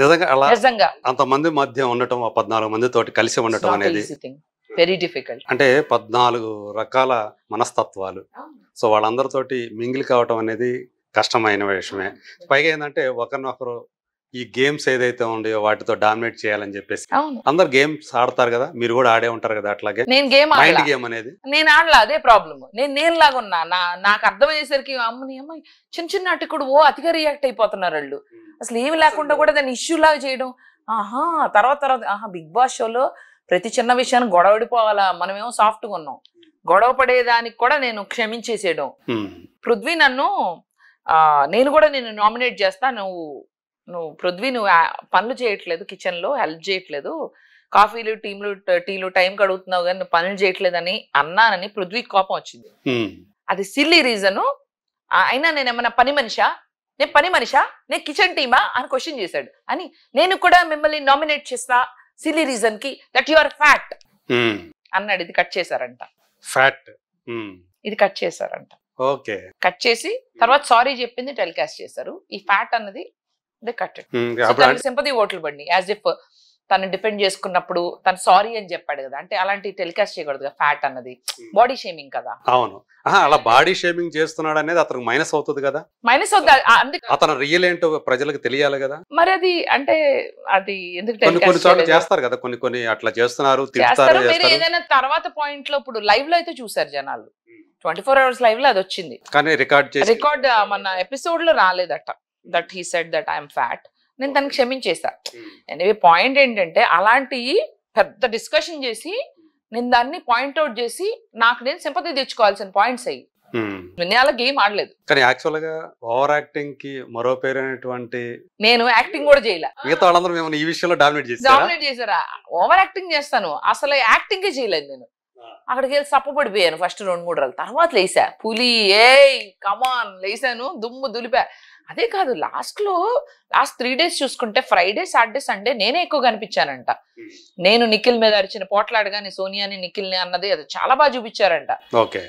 నిజంగా అలా నిజంగా అంతమంది మధ్య ఉండటం పద్నాలుగు మంది తోటి కలిసి ఉండటం అనేది వెరీ డిఫికల్ట్ అంటే పద్నాలుగు రకాల మనస్తత్వాలు సో వాళ్ళందరితోటి మింగిలి కావటం అనేది కష్టమైన విషయమే పైగా ఏంటంటే ఒకరినొకరు ఈ గేమ్స్ ఏదైతే ఉన్నాయో వాటితో డామినేట్ చేయాలని చెప్పేసి అందరు గేమ్స్ ఆడతారు కదా మీరు కూడా ఆడే ఉంటారు కదా అట్లాగే నేను గేమ్ మైండ్ గేమ్ అనేది నేను ఆడలా అదే ప్రాబ్లం నేను నేను లాగున్నా నా నాకు అర్థమయ్యేసరికి అమ్మని అమ్మ చిన్న చిన్న అటుకుడు ఓ అతిగా రియాక్ట్ అయిపోతున్నారు వాళ్ళు hmm. అసలు ఏమి లేకుండా కూడా దాన్ని ఇష్యూ లాగా చేయడం ఆహా తర్వాత తర్వాత ఆహా బిగ్ బాస్ షోలో ప్రతి చిన్న విషయాన్ని గొడవడిపోవాలా మనమేమో సాఫ్ట్గా ఉన్నాం hmm. గొడవ పడేదానికి కూడా నేను క్షమించేసేయడం hmm. పృథ్వీ నన్ను నేను కూడా నేను నామినేట్ చేస్తా నువ్వు నువ్వు పృథ్వీ నువ్వు పనులు చేయట్లేదు కిచెన్లో హెల్ప్ చేయట్లేదు కాఫీలు టీలు టీలు టైం కడుగుతున్నావు కానీ నువ్వు పనులు చేయట్లేదని అన్నానని పృథ్వీ కోపం వచ్చింది అది సిల్లీ రీజను అయినా నేను ఏమన్నా పని మనిషా నేను పని మనిషా నేను కిచెన్ టీమా అని క్వశ్చన్ చేశాడు అని నేను కూడా మిమ్మల్ని నామినేట్ చేసిన సిల్లీ రీజన్ కి దట్ యు ఆర్ ఫ్యాట్ అన్నాడు ఇది కట్ చేశారంట ఫ్యాట్ ఇది కట్ చేశారంట ఓకే కట్ చేసి తర్వాత సారీ చెప్పింది టెలికాస్ట్ చేశారు ఈ ఫ్యాట్ అన్నది దే కట్ సింపతి ఓట్లు పడి యాజ్ ఇఫ్ తను డిపెండ్ చేసుకున్నప్పుడు తను సారీ అని చెప్పాడు కదా అంటే అలాంటి టెలికాస్ట్ చేయకూడదు కదా ఫ్యాట్ అన్నది బాడీ షేమింగ్ కదా అవును అలా బాడీ షేమింగ్ చేస్తున్నాడు అనేది అతనికి మైనస్ అవుతుంది కదా మైనస్ అవుతుంది అతను రియల్ ఏంటో ప్రజలకు తెలియాలి కదా మరి అది అంటే అది ఎందుకు కొన్ని కొన్ని చేస్తారు కదా కొన్ని కొన్ని అట్లా చేస్తున్నారు ఏదైనా తర్వాత పాయింట్ లో ఇప్పుడు లైవ్ లో అయితే చూసారు జనాలు ట్వంటీ ఫోర్ అవర్స్ లైవ్ లో అది వచ్చింది కానీ రికార్డ్ రికార్డ్ మన ఎపిసోడ్ లో రాలేదట that he said that I'm fat నేను తనకు క్షమించేసా ఎనివే పాయింట్ ఏంటంటే అలాంటి పెద్ద డిస్కషన్ చేసి నేను దాన్ని పాయింట్అవుట్ చేసి నాకు నేను సింపతి తెచ్చుకోవాల్సిన పాయింట్స్ అయ్యి వినయాల hmm. గేమ్ ఆడలేదు కానీ యాక్చువల్ గా ఓవర్ యాక్టింగ్ కి మరో పేరు అనేటువంటి నేను యాక్టింగ్ కూడా చేయలేదు మిగతా వాళ్ళందరూ మేము ఈ విషయంలో డామినేట్ చేశారా ఓవర్ యాక్టింగ్ చేస్తాను అసలు యాక్టింగ్ చేయలేదు నేను అక్కడికి వెళ్ళి చప్పబడిపోయాను ఫస్ట్ రెండు మూడు రోజులు తర్వాత లేసా పులి ఏ కమాన్ లేసాను దుమ్ము దులిపా అదే కాదు లాస్ట్ లో లాస్ట్ త్రీ డేస్ చూసుకుంటే ఫ్రైడే సాటర్డే సండే నేనే ఎక్కువ కనిపించానంట hmm. నేను నిఖిల్ మీద అరిచిన పోట్లాడగానే సోనియాని ని అన్నది అది చాలా బాగా చూపించారంట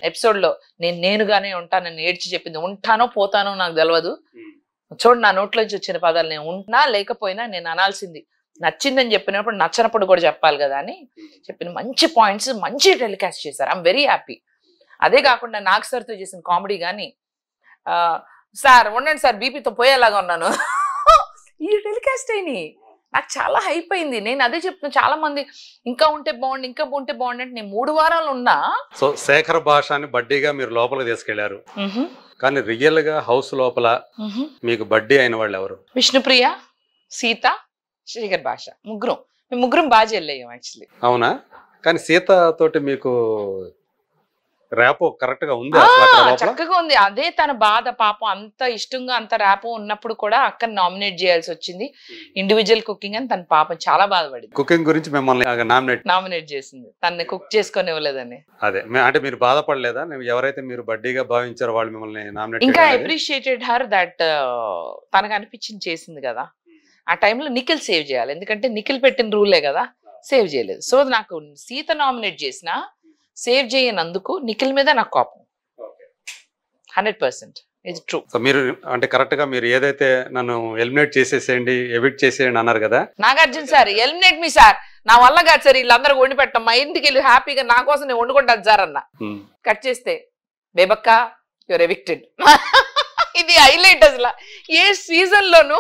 ఎపిసోడ్ లో నేను నేనుగానే ఉంటాను ఏడ్చి చెప్పింది ఉంటానో పోతానో నాకు తెలియదు hmm. చూడు నా నోట్లోంచి వచ్చిన పదాలు నేను ఉంటున్నా లేకపోయినా నేను అనాల్సింది నచ్చిందని చెప్పినప్పుడు నచ్చినప్పుడు కూడా చెప్పాలి కదా అని చెప్పిన మంచి పాయింట్స్ మంచి టెలికాస్ట్ చేశారు ఐఎమ్ వెరీ హ్యాపీ అదే కాకుండా నాకు సార్తో చేసిన కామెడీ కానీ సార్ ఉండండి సార్ బీపీతో పోయేలాగా ఉన్నాను ఈ టెలికాస్ట్ అయినాయి నాకు చాలా హైప్ అయింది నేను అదే చెప్తున్నా చాలా మంది ఇంకా ఉంటే బాగుండి ఇంకా ఉంటే బాగుండి అంటే నేను మూడు వారాలు ఉన్నా సో శేఖర్ అని బడ్డీగా మీరు లోపలికి తీసుకెళ్లారు కానీ రియల్ గా హౌస్ లోపల మీకు బడ్డీ అయిన వాళ్ళు ఎవరు విష్ణుప్రియ సీత శ్రీకర్ భాష ముగ్గురం మేము ముగ్గురం బాగా చెల్లయ్యాం యాక్చువల్లీ అవునా కానీ సీత తోటి మీకు ర్యాపో కరెక్ట్ గా ఉంది చక్కగా ఉంది అదే తన బాధ పాపం అంత ఇష్టంగా అంత ర్యాపో ఉన్నప్పుడు కూడా అక్కడ నామినేట్ చేయాల్సి వచ్చింది ఇండివిజువల్ hmm. కుకింగ్ అని తన పాపం చాలా బాధపడింది కుకింగ్ గురించి మిమ్మల్ని నామినేట్ నామినేట్ చేసింది తనని కుక్ చేసుకొని ఇవ్వలేదని అదే అంటే మీరు బాధపడలేదా ఎవరైతే మీరు బడ్డీగా భావించారో వాళ్ళు మిమ్మల్ని నామినేట్ ఇంకా అప్రిషియేటెడ్ హర్ దట్ తనకు అనిపించింది చేసింది కదా ఆ టైంలో నిఖిల్ సేవ్ చేయాలి ఎందుకంటే నిఖిల్ పెట్టిన రూలే కదా సేవ్ చేయలేదు సో నాకు సీత నామినేట్ చేసిన సేవ్ చేయనందుకు నిఖిల్ మీద నాకు కోపం హండ్రెడ్ పర్సెంట్ ఇది ట్రూ మీరు అంటే కరెక్ట్ గా మీరు ఏదైతే నన్ను ఎలిమినేట్ చేసేసేయండి ఎవిట్ చేసేయండి అన్నారు కదా నాగార్జున సార్ ఎలిమినేట్ మీ సార్ నా వల్ల కాదు సార్ వీళ్ళందరూ వండి పెట్టం మా ఇంటికి వెళ్ళి హ్యాపీగా నా కోసం నేను వండుకుంటాను సార్ అన్న కట్ hmm. చేస్తే బేబక్క యువర్ ఎవిక్టెడ్ ఇది హైలైట్ అసలు ఏ సీజన్ లోను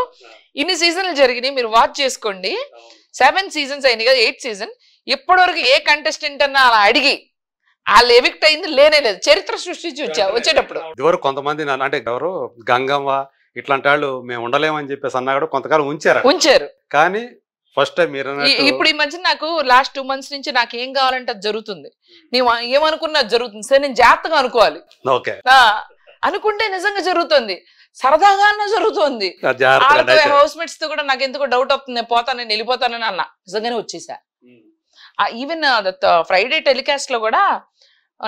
ఇన్ని సీజన్లు జరిగినాయి మీరు వాచ్ చేసుకోండి సెవెన్ సీజన్స్ అయింది కదా ఎయిట్ సీజన్ ఇప్పటివరకు ఏ కంటెస్టెంట్ అన్న అలా అడిగి వాళ్ళు ఎవిక్ట్ అయింది లేనే లేదు చరిత్ర సృష్టించి వచ్చా వచ్చేటప్పుడు ఇదివరకు కొంతమంది అంటే ఎవరు గంగమ్మ ఇట్లాంటి వాళ్ళు మేము ఉండలేమని చెప్పేసి అన్నా కూడా కొంతకాలం ఉంచారు ఉంచారు కానీ ఫస్ట్ టైం మీరు ఇప్పుడు ఈ మధ్య నాకు లాస్ట్ టూ మంత్స్ నుంచి నాకు ఏం కావాలంటే అది జరుగుతుంది నేను ఏమనుకున్నా జరుగుతుంది సరే నేను జాగ్రత్తగా అనుకోవాలి ఓకే అనుకుంటే నిజంగా జరుగుతుంది సరదాగానే జరుగుతుంది వాళ్ళతో హౌస్ మేట్స్ తో కూడా నాకు ఎందుకు డౌట్ అవుతుంది పోతాను నేను వెళ్ళిపోతానని అన్న నిజంగానే వచ్చేసా ఈవెన్ ఫ్రైడే టెలికాస్ట్ లో కూడా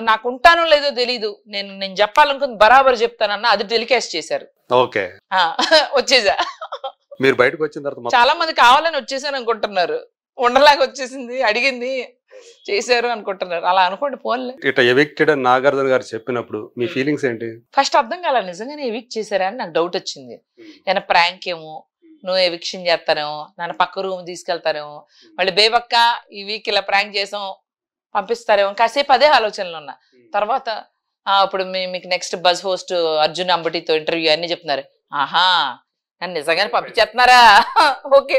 నాకు ఉంటానో లేదో తెలీదు నేను నేను చెప్పాలనుకుంది బరాబర్ చెప్తానన్నా అది టెలికాస్ట్ చేశారు ఓకే వచ్చేసా మీరు బయటకు వచ్చిన తర్వాత చాలా మంది కావాలని వచ్చేసాను అనుకుంటున్నారు ఉండలాగా వచ్చేసింది అడిగింది చేశారు అనుకుంటున్నారు అలా అనుకోండి పోన్లే ఇట్లా ఎవిక్టెడ్ అని నాగార్జున గారు చెప్పినప్పుడు మీ ఫీలింగ్స్ ఏంటి ఫస్ట్ అర్థం కాల నిజంగానే ఎవిక్ట్ చేశారా అని నాకు డౌట్ వచ్చింది నేను ప్రాంక్ ఏమో నువ్వు ఎవిక్షన్ చేస్తానేమో నన్ను పక్క రూమ్ తీసుకెళ్తానేమో మళ్ళీ బేబక్క ఈ వీక్ ఇలా ప్రాంక్ చేసాం పంపిస్తారేమో కాసేపు అదే ఆలోచనలు ఉన్నా తర్వాత ఇప్పుడు మీకు నెక్స్ట్ బస్ హోస్ట్ అర్జున్ అంబటితో ఇంటర్వ్యూ అన్ని చెప్తున్నారు ఆహా నన్ను నిజంగానే పంపించేస్తున్నారా ఓకే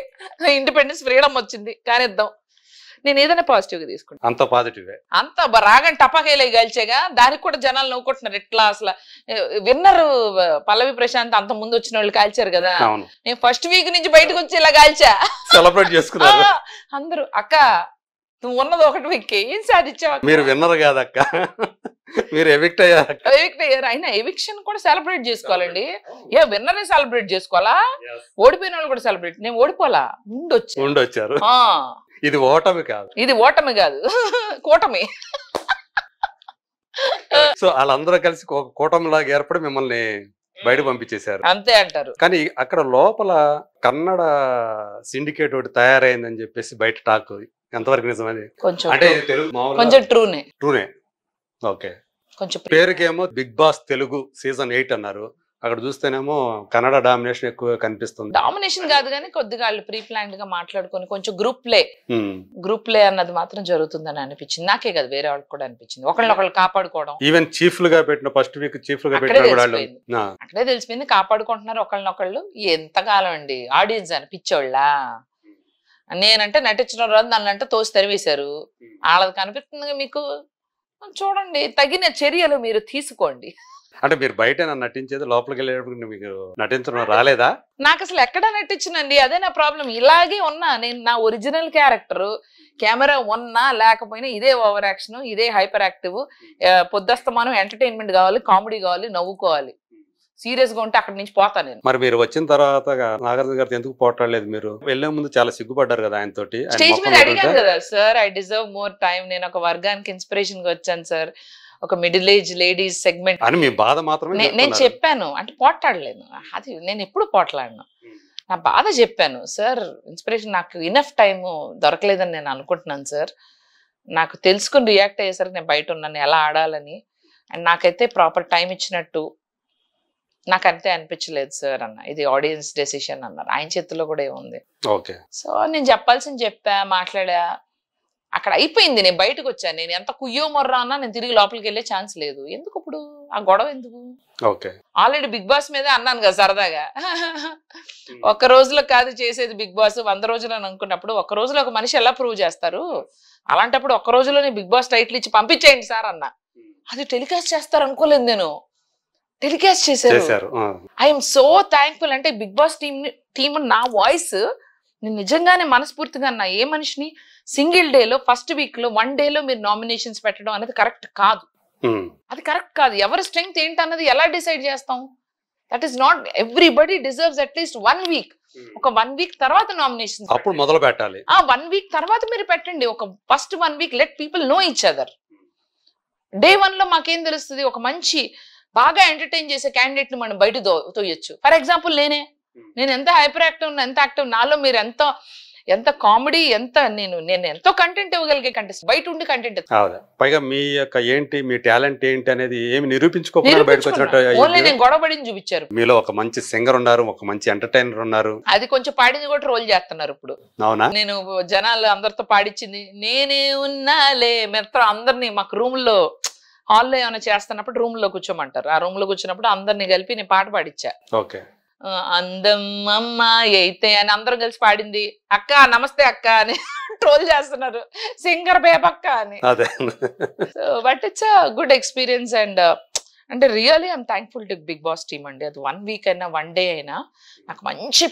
ఇండిపెండెన్స్ ఫ్రీడమ్ వచ్చింది కానిద్దాం నేను ఏదైనా పాజిటివ్ గా తీసుకుంటాను అంత పాజిటివ్ అంత రాగం టపాకేలే గెలిచేగా దానికి కూడా జనాలు నవ్వుకుంటున్నారు ఎట్లా అసలు విన్నర్ పల్లవి ప్రశాంత్ అంత ముందు వచ్చిన వాళ్ళు కాల్చారు కదా నేను ఫస్ట్ వీక్ నుంచి బయటకు వచ్చి ఇలా కాల్చా సెలబ్రేట్ చేసుకున్నారు అందరూ అక్క నువ్వు ఉన్నది ఒకటి వీక్కి ఏం సాధించావు మీరు విన్నరు కాదక్క మీరు ఎవిక్ట్ అయ్యారు ఎవిక్ట్ అయ్యారు అయినా ఎవిక్షన్ కూడా సెలబ్రేట్ చేసుకోవాలండి ఏ విన్నరే సెలబ్రేట్ చేసుకోవాలా ఓడిపోయిన వాళ్ళు కూడా సెలబ్రేట్ నేను ఓడిపోలా ఉండొచ్చు ఉండొచ్చారు ఇది ఓటమి కాదు ఇది ఓటమి కాదు కూటమి సో వాళ్ళందరూ కలిసి కూటమి లాగా ఏర్పడి మిమ్మల్ని బయట పంపించేశారు అంతే అంటారు కానీ అక్కడ లోపల కన్నడ సిండికేట్ ఒకటి తయారైందని చెప్పేసి బయట టాక్ ఎంతవరకు నిజమది ఓకే కొంచెం పేరుకేమో Bigg Boss Telugu season eight అన్నారు అక్కడ చూస్తేనేమో కన్నడ డామినేషన్ ఎక్కువ కనిపిస్తుంది డామినేషన్ కాదు కానీ కొద్దిగా వాళ్ళు ప్రీ ప్లాన్డ్ గా మాట్లాడుకొని కొంచెం గ్రూప్ లే గ్రూప్ లే అన్నది మాత్రం జరుగుతుందని అనిపించింది నాకే కదా వేరే వాళ్ళకి కూడా అనిపించింది ఒకళ్ళు కాపాడుకోవడం ఈవెన్ చీఫ్ గా పెట్టిన ఫస్ట్ వీక్ చీఫ్ గా పెట్టిన అక్కడే తెలిసిపోయింది కాపాడుకుంటున్నారు ఒకళ్ళనొకళ్ళు ఎంతకాలం అండి ఆడియన్స్ అని నేనంటే నటించిన రోజు నన్ను అంటే తోసి తెరివేశారు వాళ్ళది కనిపిస్తుంది మీకు చూడండి తగిన చర్యలు మీరు తీసుకోండి అంటే మీరు బయట నటించేది లోపలికి వెళ్ళేటప్పుడు మీకు నటించడం రాలేదా నాకు అసలు ఎక్కడ నటించనండి అదే నా ప్రాబ్లం ఇలాగే ఉన్నా నేను నా ఒరిజినల్ క్యారెక్టర్ కెమెరా ఉన్నా లేకపోయినా ఇదే ఓవర్ యాక్షన్ ఇదే హైపర్ యాక్టివ్ పొద్దుస్తమానం ఎంటర్టైన్మెంట్ కావాలి కామెడీ కావాలి నవ్వుకోవాలి సీరియస్ గా ఉంటే అక్కడ నుంచి పోతా నేను మరి మీరు వచ్చిన తర్వాత నాగార్జున గారితో ఎందుకు పోట్లాడలేదు మీరు వెళ్లే ముందు చాలా సిగ్గుపడ్డారు కదా ఆయన తోటి స్టేజ్ మీద అడిగాను కదా sir I deserve more time నేను ఒక వర్గానికి ఇన్స్పిరేషన్ గా వచ్చాను సార్ ఒక మిడిల్ ఏజ్ లేడీస్ సెగ్మెంట్ బాధ నేను చెప్పాను అంటే పోట్లాడలేను అది నేను ఎప్పుడు పోట్లాడను నా బాధ చెప్పాను సార్ ఇన్స్పిరేషన్ నాకు ఇనఫ్ టైం దొరకలేదని నేను అనుకుంటున్నాను సార్ నాకు తెలుసుకుని రియాక్ట్ అయ్యేసరికి నేను బయట ఉన్నాను ఎలా ఆడాలని అండ్ నాకైతే ప్రాపర్ టైం ఇచ్చినట్టు నాకు అంతే అనిపించలేదు సార్ అన్న ఇది ఆడియన్స్ డెసిషన్ అన్నారు ఆయన చేతిలో కూడా ఏముంది ఓకే సో నేను చెప్పాల్సింది చెప్పా మాట్లాడా అక్కడ అయిపోయింది నేను బయటకు వచ్చాను నేను ఎంత కుయ్యో మొర్రా అన్నా నేను తిరిగి లోపలికి వెళ్ళే ఛాన్స్ లేదు ఎందుకు ఇప్పుడు ఆ గొడవ ఎందుకు ఆల్రెడీ బిగ్ బాస్ మీద అన్నాను కదా సరదాగా ఒక్క రోజులో కాదు చేసేది బిగ్ బాస్ వంద రోజులు అని అనుకున్నప్పుడు ఒక రోజులో ఒక మనిషి ఎలా ప్రూవ్ చేస్తారు అలాంటప్పుడు ఒక్క రోజులోనే బిగ్ బాస్ టైటిల్ ఇచ్చి పంపించేయండి సార్ అన్న అది టెలికాస్ట్ చేస్తారు అనుకోలేదు నేను టెలికాస్ట్ చేశారు ఐఎమ్ సో థ్యాంక్ఫుల్ అంటే బిగ్ బాస్ టీమ్ టీమ్ నా వాయిస్ నేను నిజంగానే మనస్ఫూర్తిగా నా ఏ మనిషిని సింగిల్ డేలో ఫస్ట్ వీక్ లో వన్ డేలో మీరు నామినేషన్స్ పెట్టడం అనేది కరెక్ట్ కాదు అది కరెక్ట్ కాదు ఎవరి స్ట్రెంగ్త్ ఏంటన్నది ఎలా డిసైడ్ చేస్తాం that is not everybody deserves at least one week ఒక వన్ వీక్ తర్వాత నామినేషన్ అప్పుడు మొదలు పెట్టాలి ఆ వన్ వీక్ తర్వాత మీరు పెట్టండి ఒక first one week let people know which other day one లో మాకేం తెలుస్తుంది ఒక మంచి బాగా ఎంటర్టైన్ చేసే క్యాండిడేట్ ని మనం బయట తోయొచ్చు ఫర్ ఎగ్జాంపుల్ నేనే నేను ఎంత హైపర్ యాక్టివ్ ఉన్నా ఎంత యాక్టివ్ నాలో మీరు ఎంత ఎంత కామెడీ ఎంత నేను నేను ఎంతో కంటెంట్ ఇవ్వగలిగే కంటెంట్ బయట ఉండి కంటెంట్ పైగా మీ యొక్క ఏంటి మీ టాలెంట్ ఏంటి అనేది ఏమి నిరూపించుకోకుండా బయటకు వచ్చినట్టు చూపించారు మీలో ఒక మంచి సింగర్ ఉన్నారు ఒక మంచి ఎంటర్టైనర్ ఉన్నారు అది కొంచెం పాడింది కూడా రోల్ చేస్తున్నారు ఇప్పుడు అవునా నేను జనాలు అందరితో పాడించింది నేనే ఉన్నాలే మెత్త అందరినీ మాకు రూమ్ లో హాల్లో ఏమైనా చేస్తున్నప్పుడు రూమ్ లో కూర్చోమంటారు ఆ రూమ్ లో కూర్చున్నప్పుడు అందరినీ కలిపి నేను పాట పాడిచ్చా ఓకే అందం అయితే అని అందరం కలిసి పాడింది అక్క నమస్తే అక్క అని ట్రోల్ చేస్తున్నారు సింగర్ బేబక్క అని but it's good experience and అంటే really I'm thankful to Bigg Boss team అండి అది వన్ వీక్ అయినా వన్ డే అయినా నాకు మంచి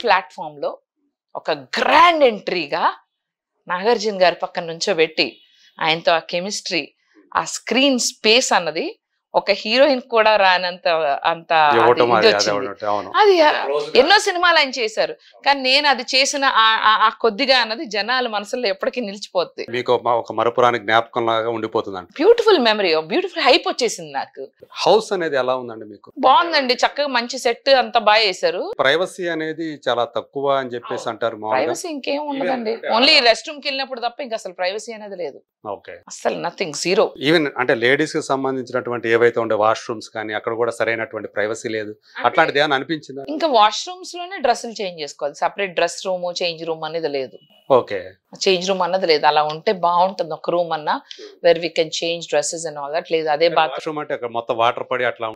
లో ఒక గ్రాండ్ ఎంట్రీగా నాగార్జున గారి పక్కన నుంచో పెట్టి ఆయనతో ఆ కెమిస్ట్రీ ఆ స్క్రీన్ స్పేస్ అన్నది ఒక హీరోయిన్ కూడా రానంత అంత అది ఎన్నో సినిమాలు ఆయన చేశారు కానీ నేను అది చేసిన ఆ కొద్దిగా అన్నది జనాల మనసులో ఎప్పటికీ నిలిచిపోతుంది మీకు ఒక మరపురాని జ్ఞాపకం లాగా ఉండిపోతుంది బ్యూటిఫుల్ మెమరీ బ్యూటిఫుల్ హైప్ వచ్చేసింది నాకు హౌస్ అనేది ఎలా ఉందండి మీకు బాగుందండి చక్కగా మంచి సెట్ అంతా బాగా వేసారు ప్రైవసీ అనేది చాలా తక్కువ అని చెప్పేసి అంటారు ప్రైవసీ ఇంకేం ఉండదండి ఓన్లీ రెస్ట్ రూమ్ కి వెళ్ళినప్పుడు తప్ప ఇంకా అసలు ప్రైవసీ అనేది లేదు అసలు నథింగ్ జీరో ఈవెన్ అంటే లేడీస్ కి సంబంధించినటువంటి ఏవైతే ఉండే వాష్రూమ్స్ కానీ అక్కడ కూడా సరైనటువంటి ప్రైవసీ లేదు అట్లాంటిది ఏమైనా అనిపించిందా ఇంకా వాష్రూమ్స్ లోనే డ్రెస్సులు చేంజ్ చేసుకోవాలి separate dress room change room అనేది లేదు ఓకే చేంజ్ రూమ్ అన్నది లేదు అలా ఉంటే బాగుంటుంది ఒక రూమ్ అన్నా where we can change dresses and all that లేదు అదే బాత్రూమ్ అంటే మొత్తం వాటర్ పడి అట్లా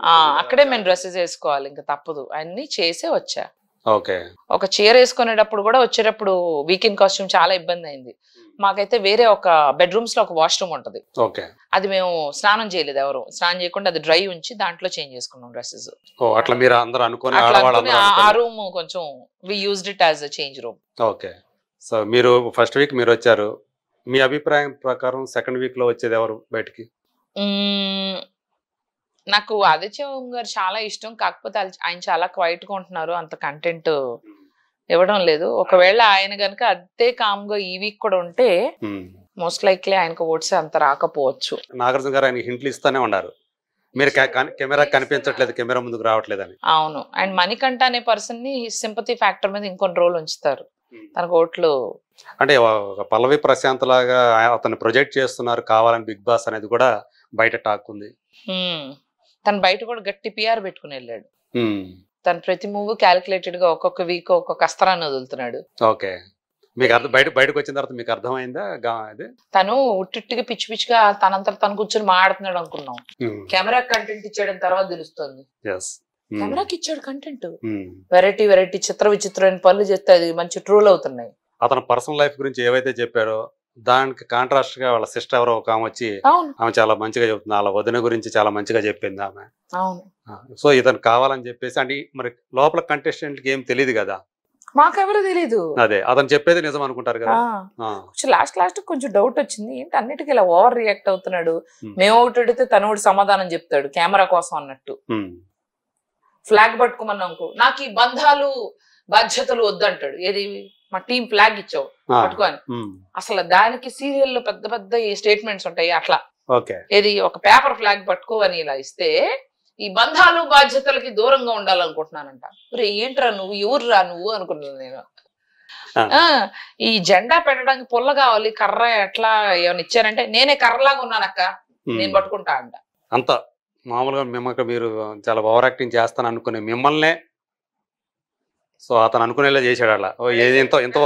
అక్కడే మేము డ్రెస్సెస్ వేసుకోవాలి ఇంకా తప్పదు అన్ని చేసే వచ్చా ఓకే ఒక చీర వేసుకునేటప్పుడు కూడా వచ్చేటప్పుడు వీకెండ్ కాస్ట్యూమ్ చాలా ఇబ్బంది అయింది మాకైతే వేరే ఒక బెడ్రూమ్స్ లో ఒక వాష్రూమ్ ఉంటుంది అది మేము స్నానం చేయలేదు ఎవరు స్నానం చేయకుండా అది డ్రై ఉంచి దాంట్లో చేంజ్ చేసుకున్నాం డ్రెస్సెస్ అట్లా మీరు ఆ రూమ్ కొంచెం visit change room okay so మీరు ఫస్ట్ వీక్ మీరు వచ్చారు మీ అభిప్రాయం ప్రకారం సెకండ్ వీక్ లో వచ్చేది ఎవరు బయటికి నాకు ఆదిత్యం గారు చాలా ఇష్టం కాకపోతే ఆయన చాలా క్వైట్ గా ఉంటున్నారు అంత కంటెంట్ ఇవ్వడం లేదు ఒకవేళ ఆయన గనక అంతే కామ్ గా ఈ వీక్ కూడా ఉంటే మోస్ట్ లైక్లీ ఆయనకు ఓట్స్ అంత రాకపోవచ్చు నాగార్జున గారు ఆయన హింట్లు ఇస్తానే ఉన్నారు మీరు కెమెరా కనిపించట్లేదు కెమెరా ముందుకు రావట్లేదు అని అవును అండ్ మణికంఠ అనే పర్సన్ ని సింపతి ఫ్యాక్టర్ మీద ఇంకొన్ని రోజులు ఉంచుతారు తనకు ఓట్లు అంటే పల్లవి ప్రశాంత్ లాగా అతను ప్రొజెక్ట్ చేస్తున్నారు కావాలని బిగ్ బాస్ అనేది కూడా బయట టాక్ ఉంది తను బయట కూడా గట్టి పిఆర్ పెట్టుకుని వెళ్ళాడు తన ప్రతి మూవ్ క్యాలిక్యులేటెడ్ గా ఒక్కొక్క వీక్ ఒక్కొక్క అస్త్రాన్ని వదులుతున్నాడు ఓకే మీకు అర్థం బయట బయటకు వచ్చిన తర్వాత మీకు అర్థమైందా అదే తను ఉట్టిట్టుగా పిచ్చి పిచ్చిగా తనంతా తను కూర్చొని మాడుతున్నాడు అనుకున్నాం hmm. కెమెరా కంటెంట్ ఇచ్చాడని తర్వాత తెలుస్తుంది hmm. కెమెరాకి ఇచ్చాడు కంటెంట్ వెరైటీ వెరైటీ చిత్ర విచిత్రమైన పనులు చేస్తే అది మంచి ట్రూల్ అవుతున్నాయి అతను పర్సనల్ లైఫ్ గురించి ఏవైతే చెప్పాడో దానికి కాంట్రాస్ట్ గా వాళ్ళ సిస్టర్ ఎవరో ఒక ఆమె వచ్చి ఆమె చాలా మంచిగా చెప్తుంది వాళ్ళ వదిన గురించి చాలా మంచిగా చెప్పింది ఆమె అవును సో ఇతను కావాలని చెప్పేసి అంటే మరి లోపల కంటెస్టెంట్ ఏం తెలియదు కదా మాకెవరూ తెలీదు అదే అతను చెప్పేది నిజం అనుకుంటారు కదా కొంచెం లాస్ట్ లాస్ట్ కొంచెం డౌట్ వచ్చింది ఏంటి అన్నిటికీ ఇలా ఓవర్ రియాక్ట్ అవుతున్నాడు మేము ఒకటి అడిగితే తను ఒకటి సమాధానం చెప్తాడు కెమెరా కోసం అన్నట్టు ఫ్లాగ్ పట్టుకోమన్నా అనుకో నాకు ఈ బంధాలు బాధ్యతలు వద్దంటాడు ఏది మా టీం ఫ్లాగ్ ఇచ్చావు పట్టుకోని అసలు దానికి సీరియల్ లో పెద్ద పెద్ద స్టేట్మెంట్స్ ఉంటాయి అట్లా ఏది ఒక పేపర్ ఫ్లాగ్ పట్టుకోవని ఇలా ఇస్తే ఈ బంధాలు బాధ్యతలకి దూరంగా ఉండాలనుకుంటున్నానంట రే ఏంట్రా నువ్వు ఎవరు రా నువ్వు అనుకుంటున్నాను నేను ఈ జెండా పెట్టడానికి పుల్ల కావాలి కర్ర ఎట్లా ఏమైనా ఇచ్చారంటే నేనే కర్రలాగా ఉన్నానక్క నేను పట్టుకుంటా అంట అంత మామూలుగా మిమ్మల్ని మీరు చాలా ఓవర్ యాక్టింగ్ చేస్తాను అనుకునే మిమ్మల్నే సో అతను అనుకునేలా చేశాడు అలా ఎంతో ఎంతో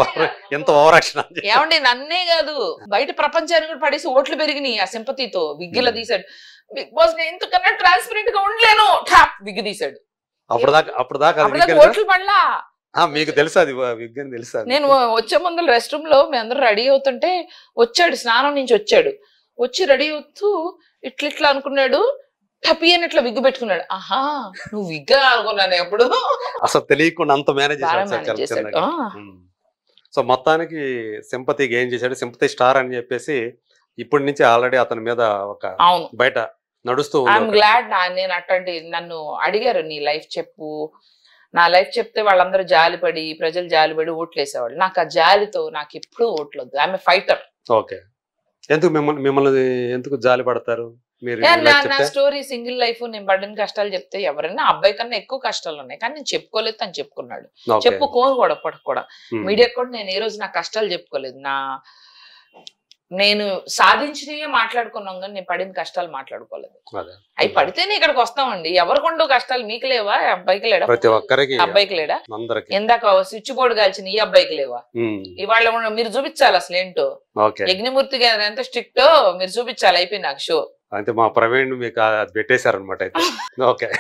ఎంత ఓవర్ యాక్షన్ ఏమండి నన్నే కాదు బయట ప్రపంచాన్ని కూడా పడేసి ఓట్లు పెరిగినాయి ఆ సింపతితో విగ్గిలా తీసాడు బిగ్ బాస్ నేను ఎందుకన్నా ట్రాన్స్పరెంట్ గా ఉండలేను ఠాప్ బిగ్ తీసాడు అప్పుడు దాకా అప్పుడు దాకా ఓట్లు మీకు తెలుసా అది విజ్ఞానం తెలుసా నేను వచ్చే ముందు రెస్ట్ రూమ్ లో మీ అందరూ రెడీ అవుతుంటే వచ్చాడు స్నానం నుంచి వచ్చాడు వచ్చి రెడీ అవుతూ ఇట్లా అనుకున్నాడు టపి అని ఇట్లా విగ్గు పెట్టుకున్నాడు ఆహా నువ్వు విగ్గ అనుకున్నాను ఎప్పుడు అసలు తెలియకుండా అంత మేనేజ్ సో మొత్తానికి సింపతి ఏం చేశాడు సింపతి స్టార్ అని చెప్పేసి ఇప్పటి నుంచి ఆల్రెడీ అతని మీద ఒక బయట నడుస్తూ ఐఎమ్ గ్లాడ్ నేను అట్లాంటి నన్ను అడిగారు నీ లైఫ్ చెప్పు నా లైఫ్ చెప్తే వాళ్ళందరూ జాలిపడి ప్రజలు జాలిపడి ఓట్లేసేవాళ్ళు నాకు ఆ జాలితో నాకు ఎప్పుడు వద్దు ఆమె ఫైటర్ ఓకే ఎందుకు మిమ్మల్ని ఎందుకు జాలి పడతారు నా స్టోరీ సింగిల్ లైఫ్ నేను పడిన కష్టాలు చెప్తే ఎవరైనా అబ్బాయి కన్నా ఎక్కువ కష్టాలు ఉన్నాయి కానీ నేను చెప్పుకోలేదు తను చెప్పుకున్నాడు చెప్పుకోను కూడా కూడా మీడియా కూడా నేను ఏ రోజు నా కష్టాలు చెప్పుకోలేదు నా నేను సాధించినవి మాట్లాడుకున్నాం కానీ నేను పడిన కష్టాలు మాట్లాడుకోలేదు అవి పడితేనే ఇక్కడికి వస్తామండి ఎవరికొండో కష్టాలు మీకు లేవా అబ్బాయికి లేడా ప్రతి ఒక్కరికి అబ్బాయికి లేడా ఇందాక స్విచ్ బోర్డు కాల్చిన ఈ అబ్బాయికి లేవా ఇవాళ మీరు చూపించాలి అసలు ఏంటో యజ్ఞమూర్తి గారు ఎంత స్ట్రిక్ట్ మీరు చూపించాలి అయిపోయింది నాకు షో అంటే మా ప్రవీణ్ మీకు పెట్టేశారనమాట అయితే ఓకే